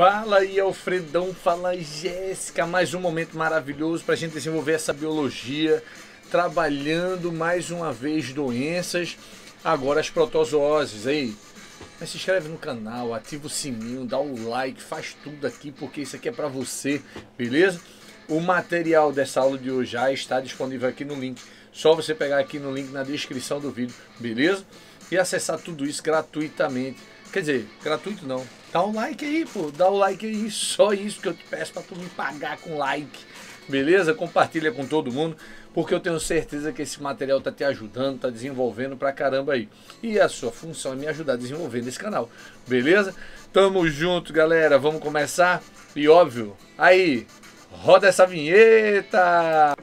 Fala aí Alfredão, fala Jéssica, mais um momento maravilhoso para a gente desenvolver essa biologia, trabalhando mais uma vez doenças, agora as protozooses, aí. Mas se inscreve no canal, ativa o sininho, dá o like, faz tudo aqui porque isso aqui é para você, beleza? O material dessa aula de hoje já está disponível aqui no link, só você pegar aqui no link na descrição do vídeo, beleza? E acessar tudo isso gratuitamente, quer dizer, gratuito não, Dá um like aí, pô. Dá um like aí. Só isso que eu te peço para tu me pagar com like. Beleza? Compartilha com todo mundo, porque eu tenho certeza que esse material tá te ajudando, tá desenvolvendo pra caramba aí. E a sua função é me ajudar a desenvolver nesse canal. Beleza? Tamo junto, galera. Vamos começar? E óbvio, aí, roda essa vinheta!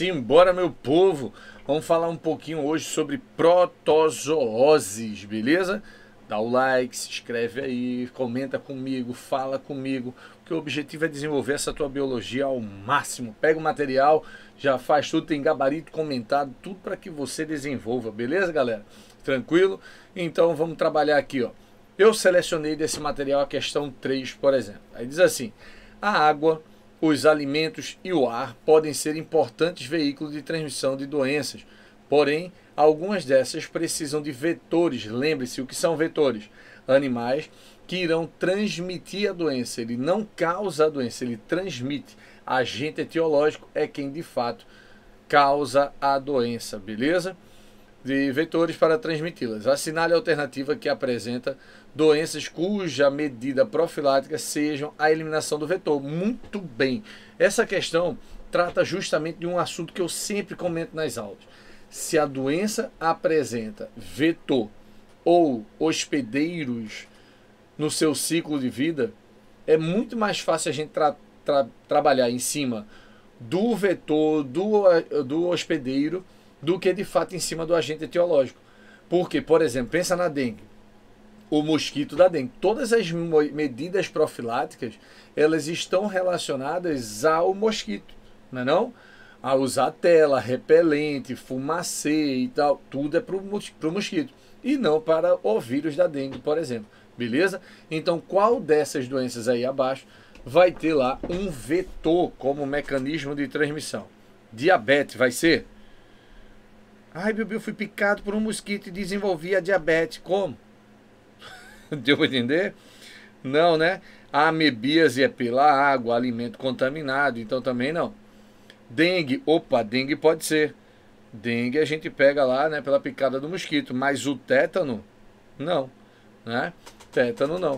Simbora, meu povo! Vamos falar um pouquinho hoje sobre protozooses, beleza? Dá o like, se inscreve aí, comenta comigo, fala comigo, que o objetivo é desenvolver essa tua biologia ao máximo. Pega o material, já faz tudo, tem gabarito comentado, tudo para que você desenvolva, beleza, galera? Tranquilo? Então vamos trabalhar aqui, ó. Eu selecionei desse material a questão 3, por exemplo. Aí diz assim: a água os alimentos e o ar podem ser importantes veículos de transmissão de doenças, porém, algumas dessas precisam de vetores. Lembre-se o que são vetores: animais que irão transmitir a doença. Ele não causa a doença, ele transmite. Agente etiológico é quem de fato causa a doença, beleza? de vetores para transmiti-las. Assinale a alternativa que apresenta doenças cuja medida profilática sejam a eliminação do vetor. Muito bem. Essa questão trata justamente de um assunto que eu sempre comento nas aulas. Se a doença apresenta vetor ou hospedeiros no seu ciclo de vida, é muito mais fácil a gente tra tra trabalhar em cima do vetor, do, do hospedeiro do que de fato em cima do agente etiológico. Porque, por exemplo, pensa na dengue, o mosquito da dengue. Todas as medidas profiláticas, elas estão relacionadas ao mosquito, não é não? A usar tela, repelente, fumacê e tal, tudo é para o mosquito. E não para o vírus da dengue, por exemplo. Beleza? Então, qual dessas doenças aí abaixo vai ter lá um vetor como mecanismo de transmissão? Diabetes vai ser? Ai, Bibi, eu fui picado por um mosquito e desenvolvi a diabetes. Como? Deu para entender? Não, né? A amebíase é pela água, alimento contaminado, então também não. Dengue, opa, dengue pode ser. Dengue a gente pega lá, né, pela picada do mosquito, mas o tétano, não, né? Tétano não.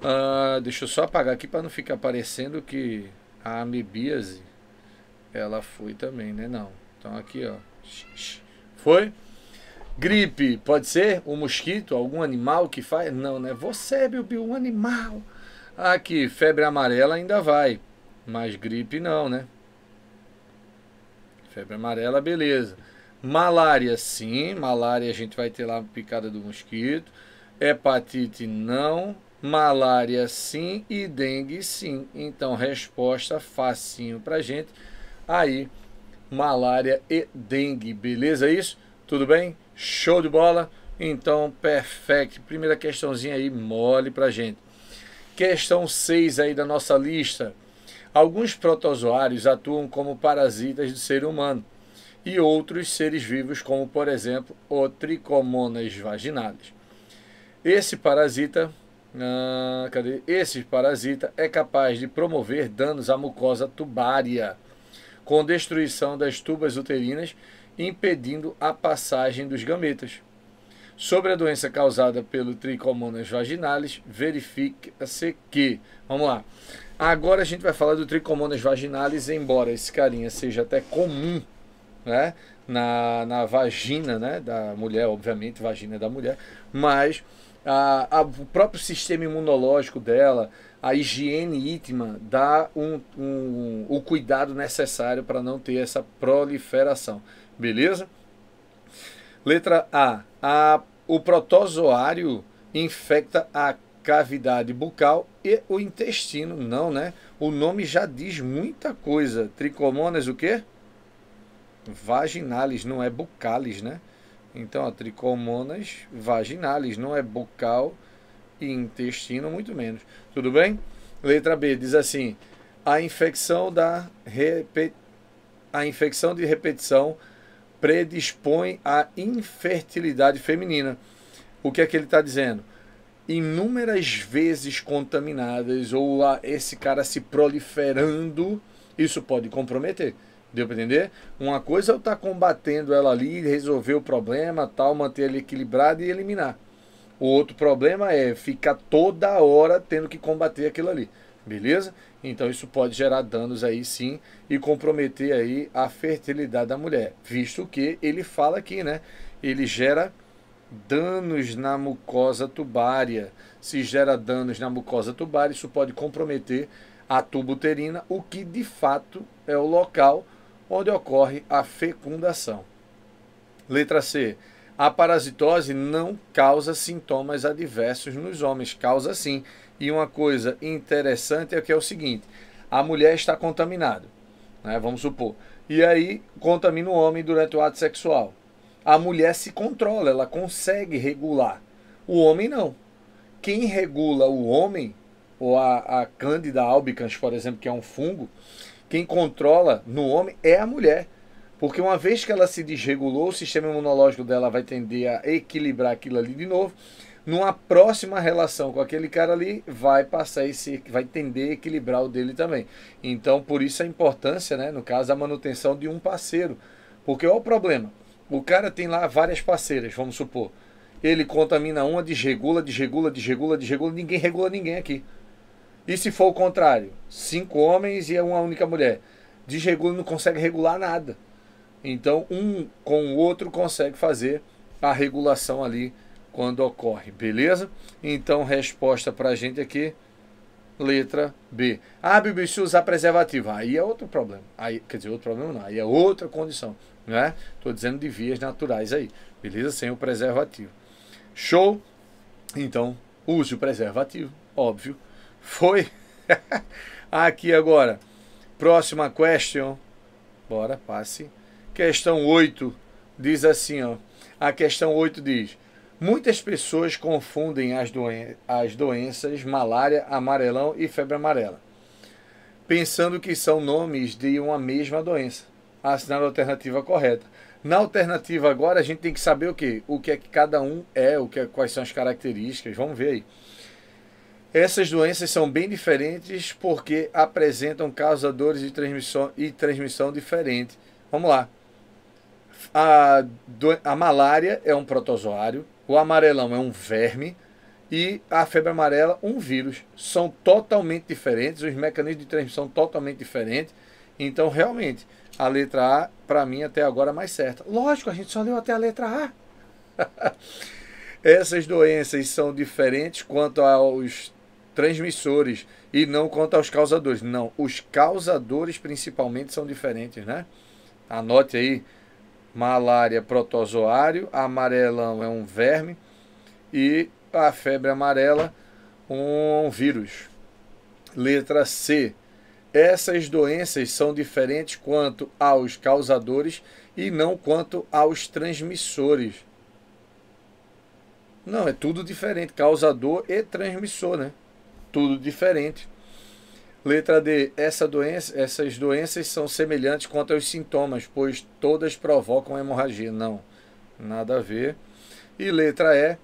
Uh, deixa eu só apagar aqui para não ficar parecendo que a amebíase, ela foi também, né? Não. Então aqui, ó. Xixi. Foi? Gripe, pode ser? Um mosquito, algum animal que faz? Não, né? Você, Bilbil, um animal. Aqui, ah, febre amarela ainda vai, mas gripe não, né? Febre amarela, beleza. Malária, sim. Malária a gente vai ter lá picada do mosquito. Hepatite, não. Malária, sim. E dengue, sim. Então, resposta facinho pra gente. Aí, malária e dengue. Beleza é isso? Tudo bem? Show de bola? Então, perfeito. Primeira questãozinha aí, mole pra gente. Questão 6 aí da nossa lista. Alguns protozoários atuam como parasitas do ser humano e outros seres vivos, como por exemplo o tricomonas vaginalis. Esse parasita, ah, cadê? Esse parasita é capaz de promover danos à mucosa tubária com destruição das tubas uterinas, impedindo a passagem dos gametas. Sobre a doença causada pelo Trichomonas vaginalis, verifica-se que. Vamos lá. Agora a gente vai falar do Trichomonas vaginalis, embora esse carinha seja até comum né, na, na vagina né, da mulher, obviamente, vagina da mulher, mas a, a, o próprio sistema imunológico dela, a higiene íntima dá um, um, o cuidado necessário para não ter essa proliferação. Beleza? Letra A. a o protozoário infecta a cavidade bucal e o intestino. Não, né? O nome já diz muita coisa. Tricomonas o quê? Vaginalis, não é bucalis, né? Então, ó, tricomonas vaginalis, não é bucal e intestino muito menos. Tudo bem? Letra B diz assim: a infecção da repet... a infecção de repetição predispõe à infertilidade feminina. O que é que ele está dizendo? Inúmeras vezes contaminadas ou a esse cara se proliferando, isso pode comprometer. Deu para entender? Uma coisa é eu estar tá combatendo ela ali, resolver o problema, tal, manter ele equilibrado e eliminar. O outro problema é ficar toda hora tendo que combater aquilo ali, beleza? Então isso pode gerar danos aí sim e comprometer aí a fertilidade da mulher, visto que ele fala aqui, né? Ele gera danos na mucosa tubária. Se gera danos na mucosa tubária, isso pode comprometer a tuba o que de fato é o local onde ocorre a fecundação. Letra C a parasitose não causa sintomas adversos nos homens, causa sim. E uma coisa interessante é que é o seguinte: a mulher está contaminada, né? vamos supor, e aí contamina o homem durante o ato sexual. A mulher se controla, ela consegue regular. O homem não. Quem regula o homem, ou a, a Candida albicans, por exemplo, que é um fungo, quem controla no homem é a mulher. Porque uma vez que ela se desregulou, o sistema imunológico dela vai tender a equilibrar aquilo ali de novo. Numa próxima relação com aquele cara ali, vai passar esse, vai tender a equilibrar o dele também. Então, por isso a importância, né, no caso, a manutenção de um parceiro. Porque olha o problema. O cara tem lá várias parceiras, vamos supor. Ele contamina uma, desregula, desregula, desregula, desregula, ninguém regula ninguém aqui. E se for o contrário? Cinco homens e é uma única mulher. Desregula, não consegue regular nada. Então, um com o outro consegue fazer a regulação ali quando ocorre, beleza? Então, resposta para a gente aqui, letra B. Ah, Bibi, se usar preservativo, aí é outro problema. Aí, quer dizer, outro problema não, aí é outra condição, né? Estou dizendo de vias naturais aí, beleza? Sem o preservativo. Show? Então, use o preservativo, óbvio. Foi? Aqui agora, próxima question. Bora, passe questão 8 diz assim, ó. A questão 8 diz: Muitas pessoas confundem as, doen as doenças malária, amarelão e febre amarela, pensando que são nomes de uma mesma doença. Assinala a alternativa correta. Na alternativa agora a gente tem que saber o que, o que é que cada um é, o que é, quais são as características. Vamos ver aí. Essas doenças são bem diferentes porque apresentam causadores de transmissão e transmissão diferente. Vamos lá. A, do, a malária é um protozoário, o amarelão é um verme e a febre amarela um vírus. São totalmente diferentes, os mecanismos de transmissão totalmente diferentes. Então, realmente, a letra A, para mim, até agora é mais certa. Lógico, a gente só leu até a letra A. Essas doenças são diferentes quanto aos transmissores e não quanto aos causadores. Não, os causadores principalmente são diferentes, né? Anote aí Malária, protozoário. Amarelão é um verme. E a febre amarela, um vírus. Letra C. Essas doenças são diferentes quanto aos causadores e não quanto aos transmissores. Não, é tudo diferente. Causador e transmissor, né? Tudo diferente. Letra D. Essa doença, essas doenças são semelhantes quanto aos sintomas, pois todas provocam hemorragia. Não, nada a ver. E letra E.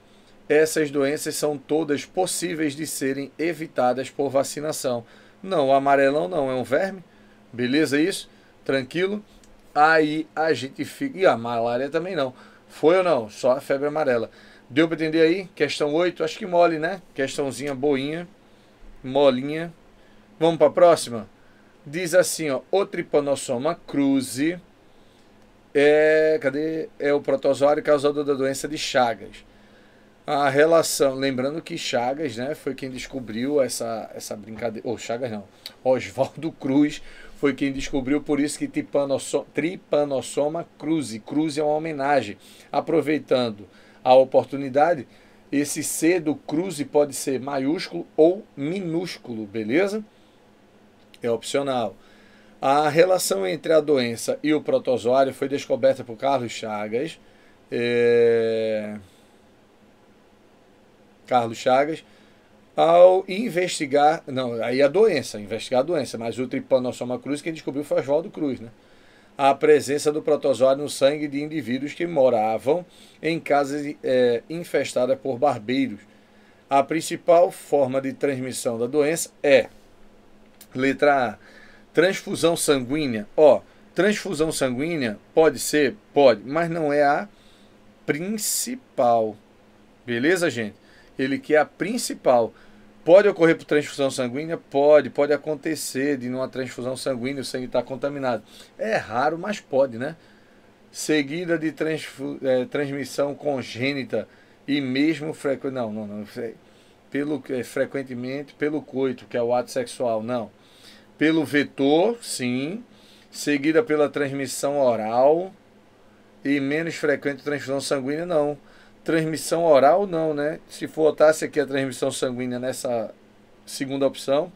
Essas doenças são todas possíveis de serem evitadas por vacinação. Não, o amarelão não, é um verme. Beleza isso? Tranquilo? Aí a gente fica. E a malária também não. Foi ou não? Só a febre amarela. Deu para entender aí? Questão 8, acho que mole, né? Questãozinha boinha, molinha. Vamos para a próxima? Diz assim, ó, o tripanossoma cruzi é, cadê? é o protozoário causador da doença de Chagas. A relação, lembrando que Chagas, né, foi quem descobriu essa, essa brincadeira, ou oh, Chagas não, Oswaldo Cruz foi quem descobriu, por isso que tripanossoma, tripanossoma cruzi, cruzi é uma homenagem, aproveitando a oportunidade, esse C do cruzi pode ser maiúsculo ou minúsculo, beleza? é opcional. A relação entre a doença e o protozoário foi descoberta por Carlos Chagas. É... Carlos Chagas, ao investigar, não, aí a doença, investigar a doença, mas o tripanossoma cruz quem descobriu foi Oswaldo Cruz, né? A presença do protozoário no sangue de indivíduos que moravam em casas é, infestadas por barbeiros. A principal forma de transmissão da doença é Letra A. Transfusão sanguínea. Ó, transfusão sanguínea pode ser? Pode, mas não é a principal. Beleza, gente? Ele que é a principal. Pode ocorrer por transfusão sanguínea? Pode, pode acontecer de numa transfusão sanguínea o sangue estar tá contaminado. É raro, mas pode, né? Seguida de é, transmissão congênita e mesmo frequente. Não, não, não. É pelo, é, frequentemente pelo coito, que é o ato sexual. Não pelo vetor, sim, seguida pela transmissão oral e menos frequente transfusão sanguínea, não. Transmissão oral, não, né? Se botasse aqui a transmissão sanguínea nessa segunda opção.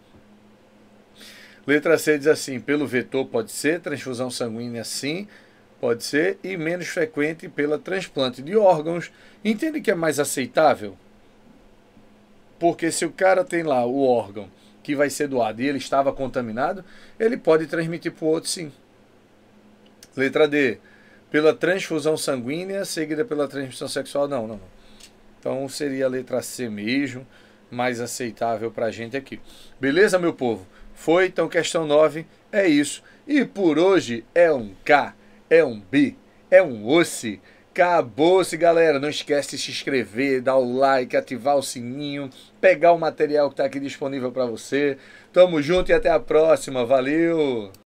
Letra C diz assim: pelo vetor pode ser, transfusão sanguínea, sim, pode ser, e menos frequente pela transplante de órgãos. Entende que é mais aceitável? Porque se o cara tem lá o órgão que vai ser doado e ele estava contaminado, ele pode transmitir para o outro sim. Letra D. Pela transfusão sanguínea seguida pela transmissão sexual, não, não. não. Então seria a letra C mesmo, mais aceitável para a gente aqui. Beleza, meu povo? Foi, então questão 9 é isso. E por hoje é um K, é um B, é um OSSE. Acabou-se, galera. Não esquece de se inscrever, dar o like, ativar o sininho, pegar o material que está aqui disponível para você. Tamo junto e até a próxima. Valeu!